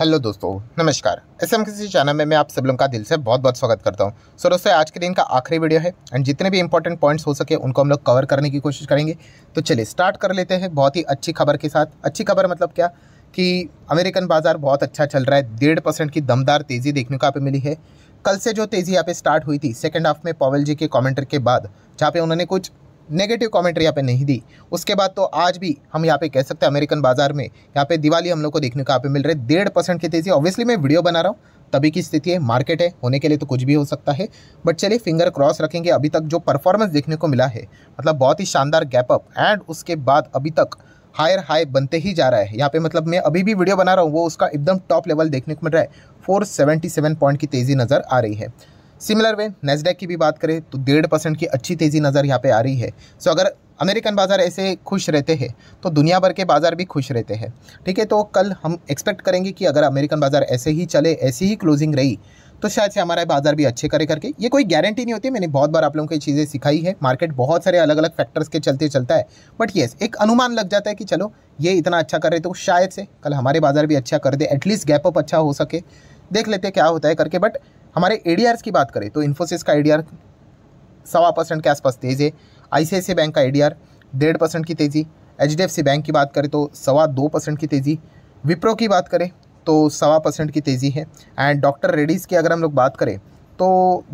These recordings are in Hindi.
हेलो दोस्तों नमस्कार एस एम किसी चैनल में मैं आप सब लोगों का दिल से बहुत बहुत स्वागत करता हूं सो so, दोस्तों आज के दिन का आखिरी वीडियो है एंड जितने भी इंपॉर्टेंट पॉइंट्स हो सके उनको हम लोग कवर करने की कोशिश करेंगे तो चलिए स्टार्ट कर लेते हैं बहुत ही अच्छी खबर के साथ अच्छी खबर मतलब क्या कि अमेरिकन बाज़ार बहुत अच्छा चल रहा है डेढ़ परसेंट की दमदार तेज़ी देखने को यहाँ मिली है कल से जो तेज़ी यहाँ पे स्टार्ट हुई थी सेकेंड हाफ में पॉवल जी के कॉमेंटर के बाद जहाँ पे उन्होंने कुछ नेगेटिव कमेंट यहाँ पे नहीं दी उसके बाद तो आज भी हम यहाँ पे कह सकते हैं अमेरिकन बाजार में यहाँ पे दिवाली हम लोग को देखने को यहाँ पे मिल रहे डेढ़ परसेंट की तेज़ी ऑब्वियसली मैं वीडियो बना रहा हूँ तभी की स्थिति है मार्केट है होने के लिए तो कुछ भी हो सकता है बट चलिए फिंगर क्रॉस रखेंगे अभी तक जो परफॉर्मेंस देखने को मिला है मतलब बहुत ही शानदार गैपअप एंड उसके बाद अभी तक हायर हाई बनते ही जा रहा है यहाँ पे मतलब मैं अभी भी वीडियो बना रहा हूँ वो उसका एकदम टॉप लेवल देखने को मिल रहा है 477 पॉइंट की तेज़ी नज़र आ रही है सिमिलर वे नेसडेक की भी बात करें तो डेढ़ परसेंट की अच्छी तेज़ी नज़र यहाँ पे आ रही है सो अगर अमेरिकन बाज़ार ऐसे खुश रहते हैं तो दुनिया भर के बाज़ार भी खुश रहते हैं ठीक है तो कल हम एक्सपेक्ट करेंगे कि अगर अमेरिकन बाज़ार ऐसे ही चले ऐसी ही क्लोजिंग रही तो शायद से हमारा बाजार भी अच्छे करे करके ये कोई गारंटी नहीं होती मैंने बहुत बार आप लोगों को ये चीज़ें सिखाई है मार्केट बहुत सारे अलग अलग फैक्टर्स के चलते चलता है बट येस एक अनुमान लग जाता है कि चलो ये इतना अच्छा कर रहे तो शायद से कल हमारे बाजार भी अच्छा कर दे एटलीस्ट गैप अप अच्छा हो सके देख लेते क्या होता है करके बट हमारे ए की बात करें तो इन्फोसिस का ए सवा परसेंट के आसपास तेज़ है आई बैंक का ए डी डेढ़ परसेंट की तेज़ी एच बैंक की बात करें तो सवा दो परसेंट की तेज़ी विप्रो की बात करें तो सवा परसेंट की तेज़ी है एंड डॉक्टर रेडीज़ की अगर हम लोग बात करें तो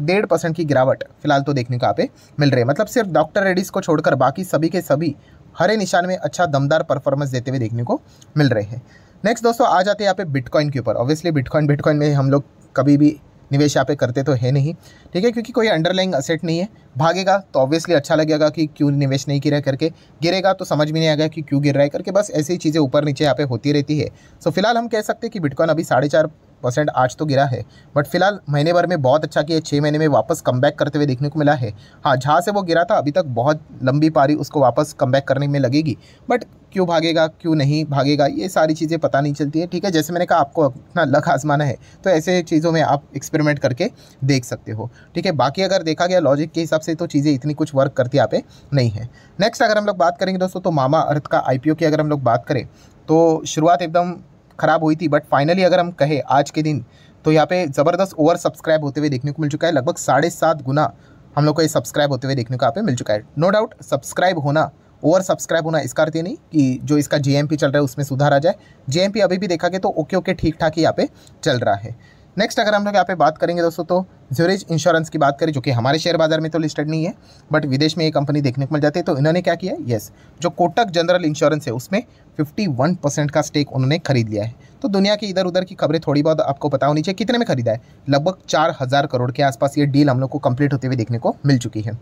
डेढ़ परसेंट की गिरावट फिलहाल तो देखने को आप मिल रही है मतलब सिर्फ डॉक्टर रेडीज़ को छोड़कर बाकी सभी के सभी हरे निशान में अच्छा दमदार परफॉर्मेंस देते हुए देखने को मिल रहे हैं नेक्स्ट दोस्तों आ जाते हैं यहाँ पे बिटकॉइन के ऊपर ऑब्वियसली बिटकॉइन बिटकॉइन में हम लोग कभी भी निवेश यहाँ पे करते तो है नहीं ठीक है क्योंकि कोई अंडरलाइंग असेट नहीं है भागेगा तो ऑब्वियसली अच्छा लगेगा कि क्यों निवेश नहीं किया करके गिरेगा तो समझ भी नहीं आएगा कि क्यों गिर रहा है करके बस ऐसी ही चीज़ें ऊपर नीचे यहाँ पे होती रहती है सो so, फिलहाल हम कह सकते हैं कि बिटकॉइन अभी साढ़े चार परसेंट आज तो गिरा है बट फिलहाल महीने भर में बहुत अच्छा किया छः महीने में वापस कम करते हुए देखने को मिला है हाँ जहाँ से वो गिरा था अभी तक बहुत लंबी पारी उसको वापस कम करने में लगेगी बट क्यों भागेगा क्यों नहीं भागेगा ये सारी चीज़ें पता नहीं चलती है ठीक है जैसे मैंने कहा आपको अपना लक आजमाना है तो ऐसे चीज़ों में आप एक्सपेरिमेंट करके देख सकते हो ठीक है बाकी अगर देखा गया लॉजिक के हिसाब से तो चीज़ें इतनी कुछ वर्क करती यहाँ पे नहीं है नेक्स्ट अगर हम लोग बात करेंगे दोस्तों तो मामा अर्थ का आई की अगर हम लोग बात करें तो शुरुआत एकदम ख़राब हुई थी बट फाइनली अगर हम कहें आज के दिन तो यहाँ पे ज़बरदस्त ओवर सब्सक्राइब होते हुए देखने को मिल चुका है लगभग साढ़े सात गुना हम लोग को ये सब्सक्राइब होते हुए देखने को यहाँ पे मिल चुका है नो डाउट सब्सक्राइब होना ओवर सब्सक्राइब होना इसका अर्थ ये नहीं कि जो इसका जे चल रहा है उसमें सुधार आ जाए जे अभी भी देखा गया तो ओके ओके ठीक ठाक ही यहाँ पे चल रहा है नेक्स्ट अगर हम लोग यहाँ पे बात करेंगे दोस्तों तो ज्यूरेज इंश्योरेंस की बात करें जो कि हमारे शेयर बाजार में तो लिस्टेड नहीं है बट विदेश में ये कंपनी देखने को मिल जाती है तो इन्होंने क्या किया येस yes, जो कोटक जनरल इंश्योरेंस है उसमें 51 परसेंट का स्टेक उन्होंने खरीद लिया है तो दुनिया की इधर उधर की खबरें थोड़ी बहुत आपको पता होनी चाहिए कितने में खरीदा है लगभग चार हज़ार करोड़ के आसपास ये डील हम लोग को कंप्लीट होते हुए देखने को मिल चुकी है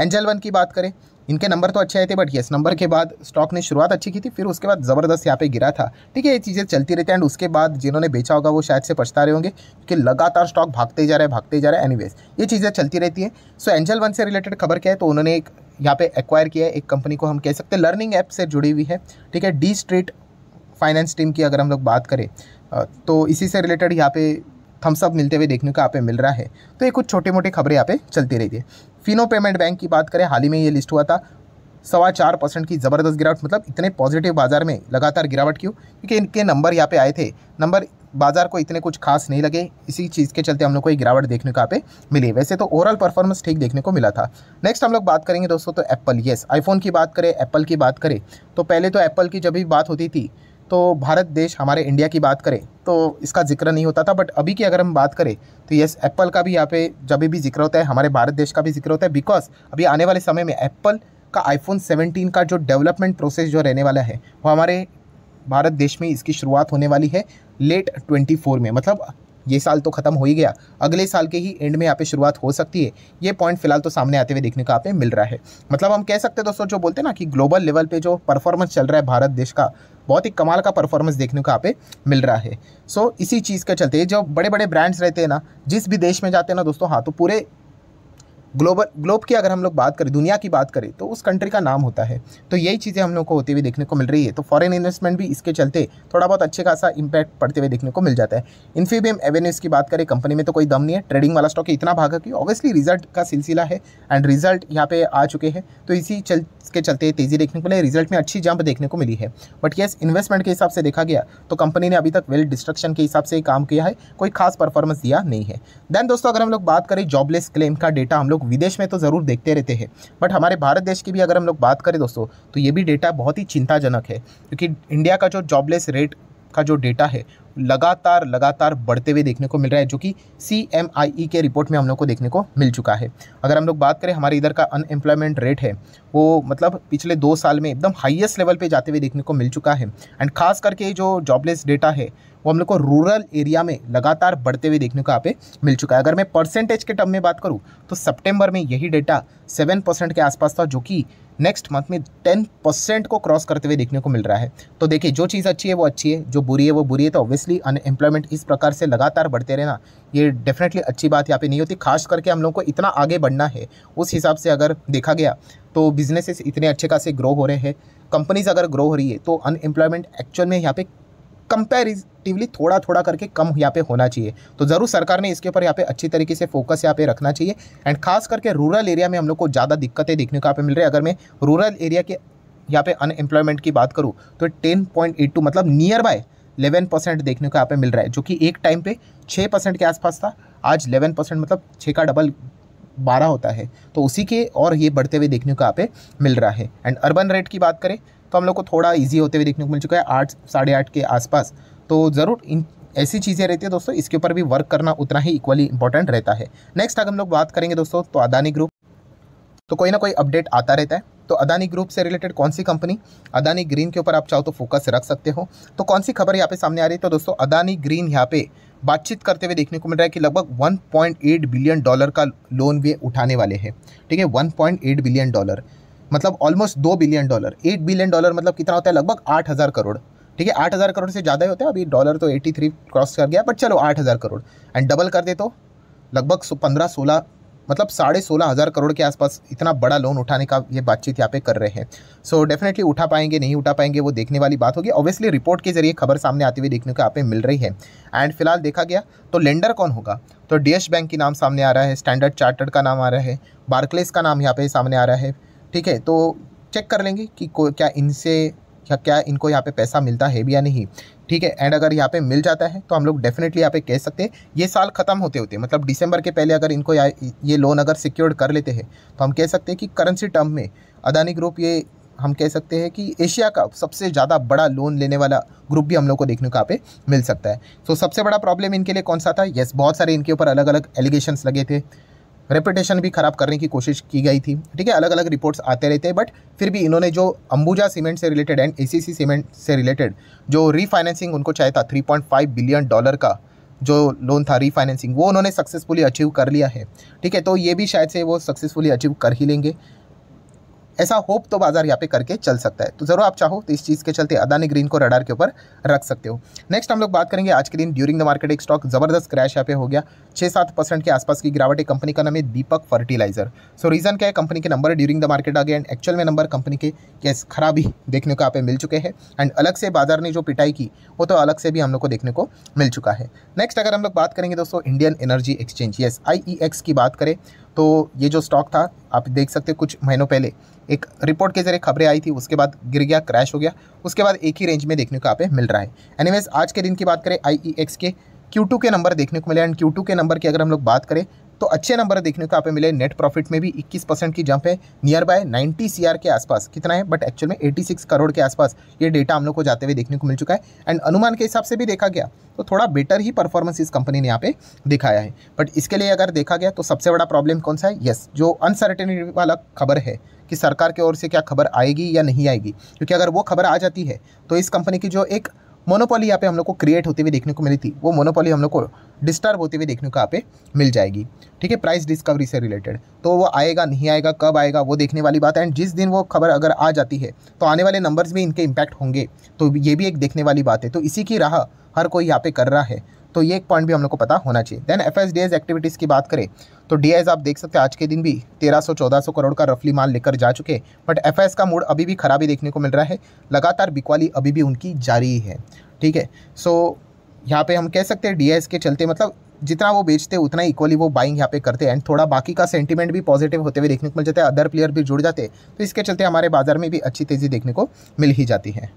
एंजल वन की बात करें इनके नंबर तो अच्छे आए थे बट येस नंबर के बाद स्टॉक ने शुरुआत अच्छी की थी फिर उसके बाद ज़बरदस्त यहाँ पे गिरा था ठीक है ये चीज़ें चलती रहती हैं एंड उसके बाद जिन्होंने बेचा होगा वो शायद से पछता रहे होंगे क्योंकि लगातार स्टॉक भागते जा रहा है भागते जा रहा है एनीवेज ये चीज़ें चलती रहती है सो एंजल वन से रिलेटेड खबर क्या है तो उन्होंने एक यहाँ पे एक्वायर किया है एक कंपनी को हम कह सकते हैं लर्निंग ऐप से जुड़ी हुई है ठीक है डी स्ट्रीट फाइनेंस टीम की अगर हम लोग बात करें तो इसी से रिलेटेड यहाँ पे थम्सअप मिलते हुए देखने को यहाँ पे मिल रहा है तो ये कुछ छोटी मोटी खबरें यहाँ पे चलती रही है फिनो पेमेंट बैंक की बात करें हाल ही में ये लिस्ट हुआ था सवा चार परसेंट की ज़बरदस्त गिरावट मतलब इतने पॉजिटिव बाजार में लगातार गिरावट क्यों क्योंकि इनके नंबर यहाँ पे आए थे नंबर बाजार को इतने कुछ खास नहीं लगे इसी चीज़ के चलते हम लोग को ये गिरावट देखने को यहाँ पे मिली वैसे तो ओवरऑल परफॉर्मेंस ठीक देखने को मिला था नेक्स्ट हम लोग बात करेंगे दोस्तों तो एप्पल येस आईफोन की बात करें एप्पल की बात करें तो पहले तो एप्पल की जब भी बात होती थी तो भारत देश हमारे इंडिया की बात करें तो इसका जिक्र नहीं होता था बट अभी की अगर हम बात करें तो यस एप्पल का भी यहाँ पे जब भी जिक्र होता है हमारे भारत देश का भी जिक्र होता है बिकॉज अभी आने वाले समय में एप्पल का आईफोन 17 का जो डेवलपमेंट प्रोसेस जो रहने वाला है वो हमारे भारत देश में इसकी शुरुआत होने वाली है लेट ट्वेंटी में मतलब ये साल तो ख़त्म हो ही गया अगले साल के ही एंड में यहाँ पे शुरुआत हो सकती है ये पॉइंट फिलहाल तो सामने आते हुए देखने का आप मिल रहा है मतलब हम कह सकते हैं दोस्तों जो बोलते हैं ना कि ग्लोबल लेवल पे जो परफॉर्मेंस चल रहा है भारत देश का बहुत ही कमाल का परफॉर्मेंस देखने को यहाँ पे मिल रहा है सो so, इसी चीज़ के चलते जो बड़े बड़े ब्रांड्स रहते हैं ना जिस भी देश में जाते हैं ना दोस्तों हाँ तो पूरे ग्लोबल ग्लोब की अगर हम लोग बात करें दुनिया की बात करें तो उस कंट्री का नाम होता है तो यही चीज़ें हम लोग को होती हुई देखने को मिल रही है तो फॉरेन इन्वेस्टमेंट भी इसके चलते थोड़ा बहुत अच्छे खासा इंपैक्ट पड़ते हुए देखने को मिल जाता है इन्फीबीएम एवेन्यूज की बात करें कंपनी में तो कोई दम नहीं है ट्रेडिंग वाला स्टॉक इतना भागा कि ऑब्वियसली रिजल्ट का सिलसिला है एंड रिजल्ट यहाँ पे आ चुके हैं तो इसी चल के चलते तेज़ी देखने को मिले रिजल्ट में अच्छी जंप देखने को मिली है बट येस इन्वेस्टमेंट के हिसाब से देखा गया तो कंपनी ने अभी तक वेल्थ डिस्ट्रक्शन के हिसाब से काम किया है कोई खास परफॉर्मेंस दिया नहीं है देन दोस्तों अगर हम लोग बात करें जॉबलेस क्लेम का डेटा हम लोग लोग विदेश में तो ज़रूर देखते रहते हैं बट हमारे भारत देश की भी अगर हम लोग बात करें दोस्तों तो ये भी डेटा बहुत ही चिंताजनक है क्योंकि इंडिया का जो जॉबलेस रेट का जो डेटा है लगातार लगातार बढ़ते हुए देखने को मिल रहा है जो कि सी एम आई ई के रिपोर्ट में हम लोग को देखने को मिल चुका है अगर हम लोग बात करें हमारे इधर का अनएम्प्लॉयमेंट रेट है वो मतलब पिछले दो साल में एकदम हाईएस्ट लेवल पे जाते हुए देखने को मिल चुका है एंड खास करके जो जॉबलेस डेटा है वो हम लोग को रूरल एरिया में लगातार बढ़ते हुए देखने को यहाँ पे मिल चुका है अगर मैं परसेंटेज के टर्म में बात करूँ तो सेप्टेम्बर में यही डेटा सेवन परसेंट के आसपास था जो कि नेक्स्ट मंथ में टेन परसेंट को क्रॉस करते हुए देखने को मिल रहा है तो देखिए जो चीज़ अच्छी है वो अच्छी है जो बुरी है वो बुरी है तो ऑब्वियसली अनएम्प्लॉयमेंट इस प्रकार से लगातार बढ़ते रहना ये डेफिनेटली अच्छी बात यहाँ पे नहीं होती खास करके हम लोग को इतना आगे बढ़ना है उस हिसाब से अगर देखा गया तो बिजनेसेस इतने अच्छे खासे ग्रो हो रहे हैं कंपनीज अगर ग्रो हो रही है तो अनएम्प्लॉयमेंट एक्चुअल में यहाँ पे कंपेरिटिवली थोड़ा थोड़ा करके कम यहाँ पे होना चाहिए तो ज़रूर सरकार ने इसके ऊपर यहाँ पे अच्छी तरीके से फोकस यहाँ पे रखना चाहिए एंड खास करके रूरल एरिया में हम लोग को ज़्यादा दिक्कतें देखने को यहाँ पे मिल रही है अगर मैं रूरल एरिया के यहाँ पे अनएम्प्लॉयमेंट की बात करूँ तो टेन पॉइंट एट टू मतलब नियर बाय इलेवन परसेंट देखने को यहाँ पे मिल रहा है जो कि एक टाइम पे छः परसेंट के आसपास था आज इलेवन परसेंट मतलब छः का डबल बारह होता है तो उसी के और ये बढ़ते हुए देखने को यहाँ पे मिल रहा है एंड अर्बन रेट की बात करें तो हम लोग को थोड़ा ईजी होते हुए देखने को मिल चुका है आठ साढ़े आठ के आसपास तो ज़रूर इन ऐसी चीज़ें रहती है दोस्तों इसके ऊपर भी वर्क करना उतना ही इक्वली इंपॉर्टेंट रहता है नेक्स्ट अगर हम लोग बात करेंगे दोस्तों तो अदानी ग्रुप तो कोई ना कोई अपडेट आता रहता है तो अदानी ग्रुप से रिलेटेड कौन सी कंपनी अदानी ग्रीन के ऊपर आप चाहो तो फोकस रख सकते हो तो कौन सी खबर यहाँ पे सामने आ रही है तो दोस्तों अदानी ग्रीन यहाँ पे बातचीत करते हुए देखने को मिल रहा है कि लगभग 1.8 बिलियन डॉलर का लोन वे उठाने वाले हैं ठीक है 1.8 बिलियन डॉलर मतलब ऑलमोस्ट दो billion dollar eight billion dollar मतलब कितना होता है लगभग आठ हज़ार करोड़ ठीक है आठ हज़ार करोड़ से ज़्यादा ही होता है अभी डॉलर तो एट्टी थ्री क्रॉस कर गया बट चलो आठ हज़ार करोड़ एंड डबल कर दे तो लगभग पंद्रह सोलह मतलब साढ़े सोलह हज़ार करोड़ के आसपास इतना बड़ा लोन उठाने का ये बातचीत यहाँ पे कर रहे हैं सो so, डेफिनेटली उठा पाएंगे नहीं उठा पाएंगे वो देखने वाली बात होगी ऑब्वियसली रिपोर्ट के जरिए खबर सामने आती हुई देखने को यहाँ पे मिल रही है एंड फिलहाल देखा गया तो लेंडर कौन होगा तो डी बैंक की नाम सामने आ रहा है स्टैंडर्ड चार्टर्ड का नाम आ रहा है बार्कलेस का नाम यहाँ पे सामने आ रहा है ठीक है तो चेक कर लेंगे कि कोई क्या इनसे या क्या इनको यहाँ पे पैसा मिलता है भी या नहीं ठीक है एंड अगर यहाँ पे मिल जाता है तो हम लोग डेफिनेटली यहाँ पे कह सकते हैं ये साल ख़त्म होते होते मतलब दिसंबर के पहले अगर इनको ये लोन अगर सिक्योर्ड कर लेते हैं तो हम कह सकते हैं कि करेंसी टर्म में अदानी ग्रुप ये हम कह सकते हैं कि एशिया का सबसे ज़्यादा बड़ा लोन लेने वाला ग्रुप भी हम लोग को देखने को यहाँ पे मिल सकता है सो so, सबसे बड़ा प्रॉब्लम इनके लिए कौन सा था येस yes, बहुत सारे इनके ऊपर अलग अलग एलिगेशंस लगे थे रेपुटेशन भी ख़राब करने की कोशिश की गई थी ठीक है अलग अलग रिपोर्ट्स आते रहते हैं बट फिर भी इन्होंने जो अंबुजा सीमेंट से रिलेटेड एंड ए सीमेंट से रिलेटेड जो रीफाइनेंसिंग उनको चाहिए था 3.5 बिलियन डॉलर का जो लोन था रीफाइनेंसिंग वो उन्होंने सक्सेसफुली अचीव कर लिया है ठीक है तो ये भी शायद से वो सक्सेसफुली अचीव कर ही लेंगे ऐसा होप तो बाजार यहाँ पे करके चल सकता है तो ज़रूर आप चाहो तो इस चीज़ के चलते अदानी ग्रीन को रडार के ऊपर रख सकते हो नेक्स्ट हम लोग बात करेंगे आज के दिन ड्यूरिंग द मार्केट एक स्टॉक ज़बरदस्त क्रैश यहाँ पे हो गया छः सात परसेंट के आसपास की गिरावट है कंपनी का नाम है दीपक फर्टिलाइजर सो रीज़न क्या है कंपनी के नंबर ड्यूरिंग द मार्केट आ गए एंड एक्चुअल में नंबर कंपनी के कैस खराब ही देखने को आप मिल चुके हैं एंड अलग से बाजार ने जो पिटाई की वो तो अलग से भी हम लोग को देखने को मिल चुका है नेक्स्ट अगर हम लोग बात करेंगे दोस्तों इंडियन एनर्जी एक्सचेंज यस आई की बात करें तो ये जो स्टॉक था आप देख सकते कुछ महीनों पहले एक रिपोर्ट के जरिए खबरें आई थी उसके बाद गिर गया क्रैश हो गया उसके बाद एक ही रेंज में देखने को आप मिल रहा है एनीवेज आज के दिन की बात करें आई e के क्यू के नंबर देखने को मिले एंड क्यू के नंबर की अगर हम लोग बात करें तो अच्छे नंबर देखने को आप मिले नेट प्रॉफिट में भी 21 परसेंट की जंप है नियर बाय 90 सीआर के आसपास कितना है बट एक्चुअल में 86 करोड़ के आसपास ये डेटा हम लोग को जाते हुए देखने को मिल चुका है एंड अनुमान के हिसाब से भी देखा गया तो थोड़ा बेटर ही परफॉर्मेंस इस कंपनी ने यहाँ पे दिखाया है बट इसके लिए अगर देखा गया तो सबसे बड़ा प्रॉब्लम कौन सा है यस जो अनसर्टेनिटी वाला खबर है कि सरकार की ओर से क्या खबर आएगी या नहीं आएगी क्योंकि अगर वो खबर आ जाती है तो इस कंपनी की जो एक मोनोपोली यहाँ पे हम लोग को क्रिएट होती हुई देखने को मिली थी वो मोनोपोली हम लोग को डिस्टर्ब होते हुए देखने को यहाँ पे मिल जाएगी ठीक है प्राइस डिस्कवरी से रिलेटेड तो वो आएगा नहीं आएगा कब आएगा वो देखने वाली बात है एंड जिस दिन वो खबर अगर आ जाती है तो आने वाले नंबर्स भी इनके इम्पैक्ट होंगे तो ये भी एक देखने वाली बात है तो इसी की राह हर कोई यहाँ पे कर रहा है तो ये एक पॉइंट भी हम लोग को पता होना चाहिए then F S D activities की बात करें तो डी आप देख सकते हैं आज के दिन भी 1300-1400 करोड़ का रफली माल लेकर जा चुके हैं बट एफ का मूड अभी भी खराबी देखने को मिल रहा है लगातार बिकवाली अभी भी उनकी जारी है ठीक है सो यहाँ पर हम कह सकते हैं डी के चलते मतलब जितना वो बेचते उतना इक्वली वो बाइंग यहाँ पे करते हैं एंड थोड़ा बाकी का सेंटीमेंट भी पॉजिटिव होते हुए देखने को मिल जाता है अदर प्लेयर भी जुड़ जाते हैं तो इसके चलते हमारे बाजार में भी अच्छी तेज़ी देखने को मिल ही जाती है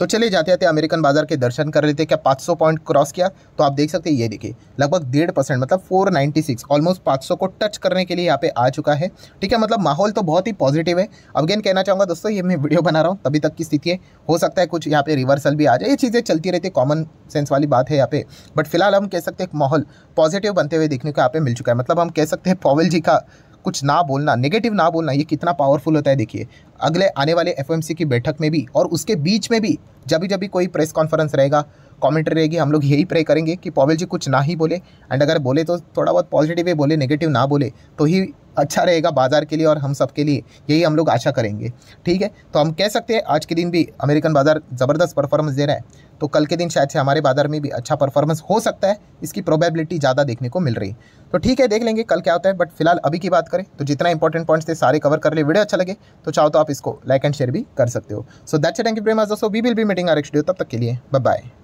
तो चले जाते जाते अमेरिकन बाजार के दर्शन कर लेते क्या 500 पॉइंट क्रॉस किया तो आप देख सकते हैं ये देखिए लगभग डेढ़ परसेंट मतलब 496 ऑलमोस्ट 500 को टच करने के लिए यहाँ पे आ चुका है ठीक है मतलब माहौल तो बहुत ही पॉजिटिव है अगेन कहना चाहूँगा दोस्तों ये मैं वीडियो बना रहा हूँ तभी तक की स्थिति है हो सकता है कुछ यहाँ पे रिवर्सल भी आ जाए ये चीज़ें चलती रहती है कॉमन सेंस वाली बात है यहाँ पे बट फिलहाल हम कह सकते हैं माहौल पॉजिटिव बनते हुए देखने को यहाँ पे मिल चुका है मतलब हम कह सकते हैं पॉवल जी का कुछ ना बोलना नेगेटिव ना बोलना ये कितना पावरफुल होता है देखिए अगले आने वाले एफ की बैठक में भी और उसके बीच में भी जब भी जब भी कोई प्रेस कॉन्फ्रेंस रहेगा कॉमेंट्री रहेगी हम लोग यही प्रे करेंगे कि पॉवेल जी कुछ ना ही बोले एंड अगर बोले तो थोड़ा बहुत पॉजिटिव ही बोले नेगेटिव ना बोले तो ही अच्छा रहेगा बाज़ार के लिए और हम सब के लिए यही हम लोग आशा करेंगे ठीक है तो हम कह सकते हैं आज के दिन भी अमेरिकन बाज़ार ज़बरदस्त परफॉर्मेंस दे रहा है तो कल के दिन शायद से हमारे बाज़ार में भी अच्छा परफॉर्मेंस हो सकता है इसकी प्रोबेबिलिटी ज़्यादा देखने को मिल रही है तो ठीक है देख लेंगे कल क्या होता है बट फिलहाल अभी की बात करें तो जितना इंपॉर्टेंट पॉइंट्स थे सारे कवर कर ले वीडियो अच्छा लगे तो चाहो तो आप इसको लाइक एंड शेयर भी कर सकते हो सो दैट्स थैंक यू प्रेमा दोस्तों we will be meeting R X D तब तक के लिए बाय